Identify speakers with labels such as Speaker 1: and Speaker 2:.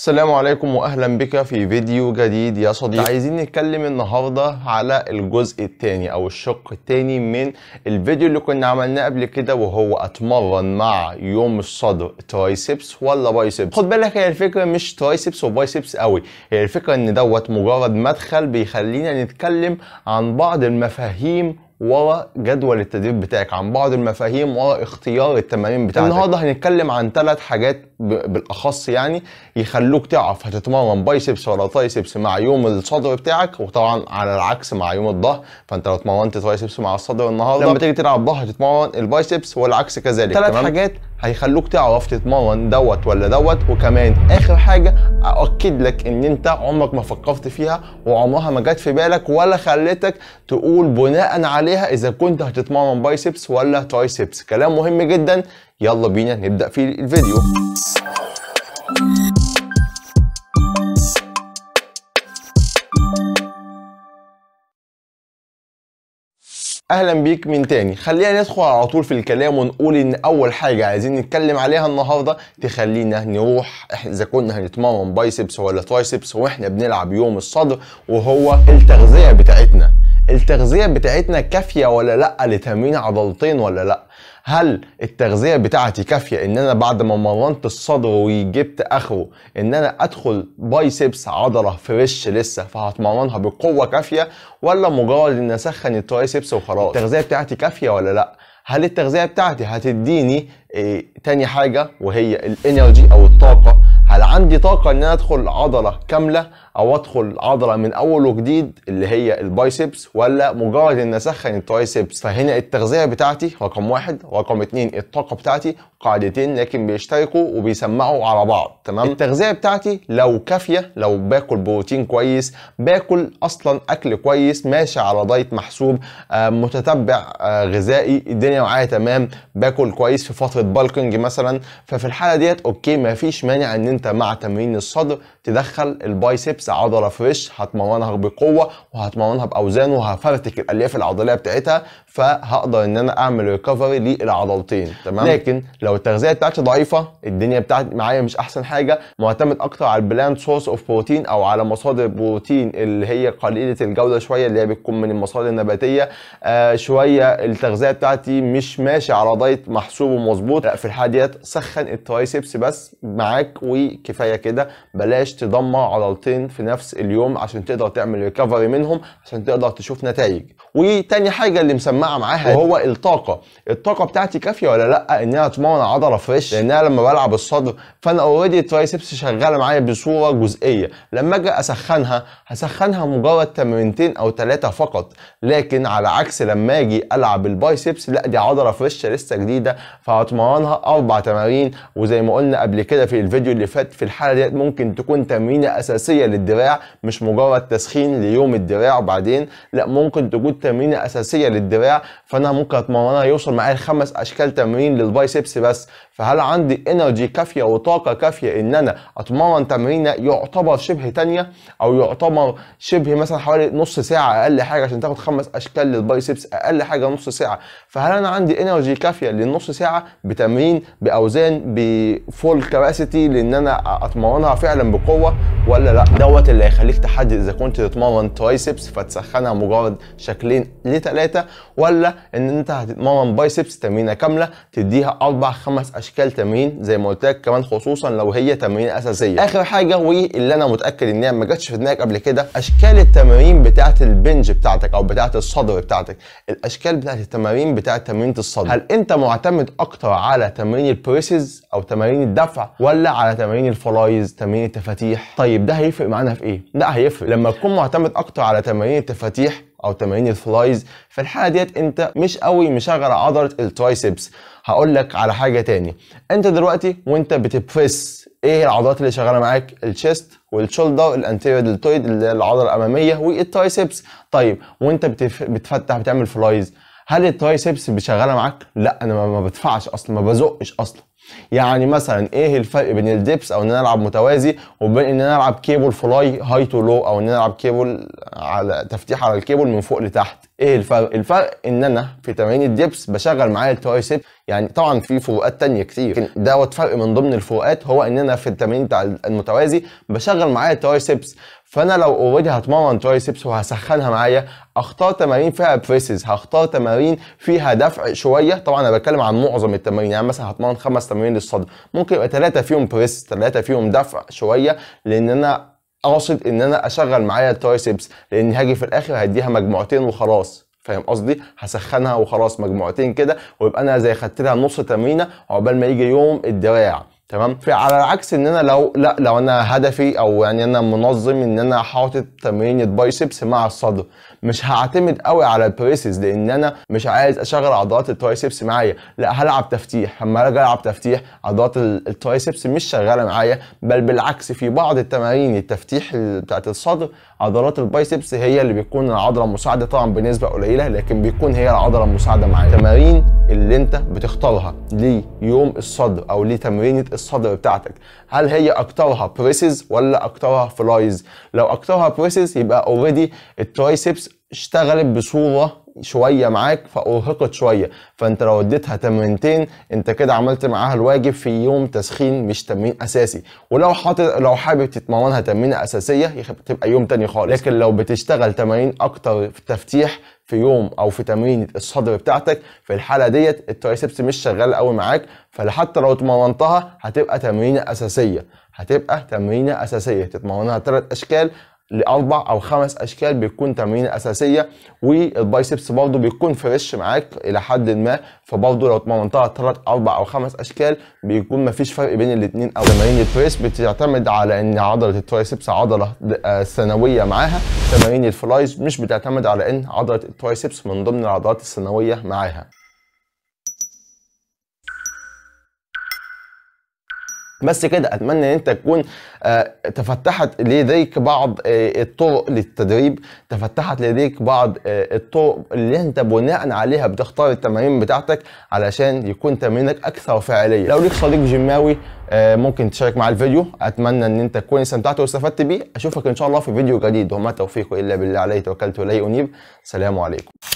Speaker 1: السلام عليكم واهلا بك في فيديو جديد يا صديقي عايزين نتكلم النهارده على الجزء الثاني او الشق الثاني من الفيديو اللي كنا عملناه قبل كده وهو اتمرن مع يوم الصدر ترايسبس ولا بايسبس خد بالك هي الفكره مش ترايسبس وبايسبس قوي هي الفكره ان دوت مجرد مدخل بيخلينا نتكلم عن بعض المفاهيم ورا جدول التدريب بتاعك عن بعض المفاهيم ورا اختيار التمارين بتاعتك النهارده هنتكلم عن ثلاث حاجات بالاخص يعني يخلوك تعرف هتتمرن بايسبس ولا ترايسبس مع يوم الصدر بتاعك وطبعا على العكس مع يوم الظهر فانت لو اتمرنت ترايسبس مع الصدر النهارده لما تيجي تلعب ظهر هتتمرن البايسبس والعكس كذلك ثلاث حاجات هيخلوك تعرف تتمرن دوت ولا دوت وكمان اخر حاجه اؤكد لك ان انت عمرك ما فكرت فيها وعمرها ما جت في بالك ولا خلتك تقول بناء عليه عليها اذا كنت هتتمرن بايسبس ولا ترايسبس كلام مهم جدا يلا بينا نبدا في الفيديو اهلا بيك من تاني خلينا ندخل على طول في الكلام ونقول ان اول حاجه عايزين نتكلم عليها النهارده تخلينا نروح اذا كنا هنتمرن بايسبس ولا ترايسبس واحنا بنلعب يوم الصدر وهو التغذيه بتاعتنا التغذيه بتاعتنا كافيه ولا لا لتمرين عضلتين ولا لا هل التغذيه بتاعتي كافيه ان انا بعد ما مرنت الصدر وجبت اخره ان انا ادخل بايسبس عضله فريش لسه فهتمرنها بقوه كافيه ولا مجرد ان اسخن الترايسبس وخلاص التغذيه بتاعتي كافيه ولا لا هل التغذيه بتاعتي هتديني إيه تاني حاجه وهي الانرجي او الطاقه هل عندي طاقه ان انا ادخل عضله كامله او ادخل عضله من اول وجديد اللي هي البايسبس ولا مجرد ان اسخن الترايسبس فهنا التغذيه بتاعتي رقم واحد رقم اتنين الطاقه بتاعتي قاعدتين لكن بيشتركوا وبيسمعوا على بعض تمام التغذيه بتاعتي لو كافيه لو باكل بروتين كويس باكل اصلا اكل كويس ماشي على دايت محسوب آه، متتبع آه، غذائي الدنيا معايا تمام باكل كويس في فتره بالكنج مثلا ففي الحاله ديت اوكي مفيش مانع ان انت مع تمرين الصدر تدخل البايسبس عضله فريش هتمرنها بقوه وهتمرنها باوزان وهفرتك الالياف العضليه بتاعتها فهقدر ان انا اعمل ريكفري للعضلتين تمام لكن لو التغذيه بتاعتي ضعيفه الدنيا بتاعتي معايا مش احسن حاجه معتمد اكتر على البلاند سورس اوف بروتين او على مصادر بروتين اللي هي قليله الجوده شويه اللي هي بتكون من المصادر النباتيه آه شويه التغذيه بتاعتي مش ماشي على دايت محسوب ومظبوط لا في الحاله ديت سخن الترايسبس بس معاك وكفايه كده بلاش تدمر عضلتين في نفس اليوم عشان تقدر تعمل ريكفري منهم عشان تقدر تشوف نتائج وتاني حاجه اللي مسمعه معاها وهو الطاقه الطاقه بتاعتي كافيه ولا لا انها تمرن عضله فريش لانها لما بلعب الصدر فانا اوريدي الترايسبس شغاله معايا بصوره جزئيه لما اجي اسخنها هسخنها مجرد تمرينتين او ثلاثه فقط لكن على عكس لما اجي العب البايسبس لا دي عضله فريشه لسه جديده فهتمرنها اربع تمارين وزي ما قلنا قبل كده في الفيديو اللي فات في الحاله ديت ممكن تكون تمرينه اساسيه الدراع مش مجرد تسخين ليوم الدراع وبعدين لا ممكن تكون تمرينه اساسيه للدراع فانا ممكن اتمرنها يوصل معايا خمس اشكال تمرين للبايسبس بس فهل عندي انرجي كافيه وطاقه كافيه ان انا اتمرن تمرينه يعتبر شبه ثانيه او يعتبر شبه مثلا حوالي نص ساعه اقل حاجه عشان تاخد خمس اشكال للبايسبس اقل حاجه نص ساعه فهل انا عندي انرجي كافيه للنص ساعه بتمرين باوزان بفول كباسيتي لان انا اتمرنها فعلا بقوه ولا لا ده دوت اللي هيخليك تحدد اذا كنت تتمرن ترايسبس فتسخنها مجرد شكلين لثلاثه ولا ان انت هتتمرن بايسبس تمرينه كامله تديها اربع خمس اشكال تمرين زي ما قلت لك كمان خصوصا لو هي تمرين اساسيه اخر حاجه واللي انا متاكد ان هي ما جاتش في دماغك قبل كده اشكال التمارين بتاعت البنج بتاعتك او بتاعت الصدر بتاعتك الاشكال بتاعت التمارين بتاعت تمرين الصدر هل انت معتمد اكتر على تمرين البريسز او تمارين الدفع ولا على تمارين الفلايز تمارين التفاتيح طيب ده هيفرق معاك عنها في ايه لا هيفرق لما تكون معتمد اكتر على تمارين التفاتيح او تمارين الفلايز في الحاله ديت انت مش قوي مشغل عضله الترايسبس هقول لك على حاجه تاني انت دلوقتي وانت بتبريس ايه العضلات اللي شغاله معاك الشيست والشولدر الانتيريور دلتويد اللي هي العضله الاماميه والترايسبس طيب وانت بتفتح بتعمل فلايز هل الترايسبس شغاله معاك لا انا ما بدفعش اصلا ما بزقش اصلا يعني مثلا ايه الفرق بين الدبس او ان انا العب متوازي وبين ان انا العب كيبل فلاي هاي تو لو او ان انا العب كيبل على تفتيح على الكيبل من فوق لتحت ايه الفرق؟ الفرق ان انا في تمارين الدبس بشغل معايا الترايسب يعني طبعا في فروقات تانية كتير لكن دوت فرق من ضمن الفروقات هو ان انا في التمرين بتاع المتوازي بشغل معايا الترايسبس فانا لو اوريدي هتمرن ترايسبس وهسخنها معايا اختار تمارين فيها بريسز هختار تمارين فيها دفع شويه طبعا انا بتكلم عن معظم التمارين يعني مثلا هتمرن خمس تمارين للصدر ممكن يبقى ثلاثه فيهم بريس ثلاثه فيهم دفع شويه لان انا اقصد ان انا اشغل معايا الترايسبس لان هاجي في الاخر هديها مجموعتين وخلاص فاهم قصدي هسخنها وخلاص مجموعتين كده ويبقى انا زي خدت لها نص تمرينه عقبال ما يجي يوم الدراع تمام على العكس ان انا لو لا لو انا هدفي او يعني انا منظم ان انا حاطط تمرين البايسبس مع الصدر مش هعتمد قوي على البريسز لان انا مش عايز اشغل عضلات الترايسبس معايا لا هلعب تفتيح لما اجي العب تفتيح عضلات الترايسبس مش شغاله معايا بل بالعكس في بعض التمارين التفتيح بتاعت الصدر عضلات البايسبس هي اللي بيكون العضله المساعده طبعا بنسبه قليله لكن بيكون هي العضله المساعده معايا تمارين اللي انت بتختارها ليوم الصدر او لتمرينه الصدر بتاعتك هل هي اكترها بريسز ولا اكترها فلايز لو اكترها بريسز يبقى اوريدي الترايسبس اشتغلت بصوره شويه معاك فارهقت شويه فانت لو اديتها تمرينتين انت كده عملت معاها الواجب في يوم تسخين مش تمرين اساسي ولو حاطط لو حابب تتمرنها تمرينه اساسيه تبقى يوم تاني خالص لكن لو بتشتغل تمارين اكتر في التفتيح في يوم او في تمرين الصدر بتاعتك في الحاله ديت الترايسبس مش شغال قوي معاك فحتى لو اتمرنتها هتبقى تمرينه اساسيه هتبقى تمرينه اساسيه تتمرنها ثلاث اشكال لاربع او خمس اشكال بيكون تمرين اساسيه والبايسبس برضه بيكون فريش معاك الى حد ما فبرضه لو اتمرنتها ثلاث اربع او خمس اشكال بيكون مفيش فرق بين الاثنين او تمارين البريس بتعتمد على ان عضله الترايسبس عضله ثانويه آه، معاها تمارين الفلايز مش بتعتمد على ان عضله الترايسبس من ضمن العضلات الثانويه معاها بس كده اتمنى ان انت تكون آه، تفتحت لديك بعض آه، الطرق للتدريب تفتحت لديك بعض آه، الطرق اللي انت بناء عليها بتختار التمارين بتاعتك علشان يكون تمرينك اكثر فاعليه لو ليك صديق جماوي ممكن تشارك معاه الفيديو اتمنى ان انت تكون استمتعت واستفدت بيه اشوفك ان شاء الله في فيديو جديد وما توفيق الا بالله عليه توكلت اليه انيب سلام عليكم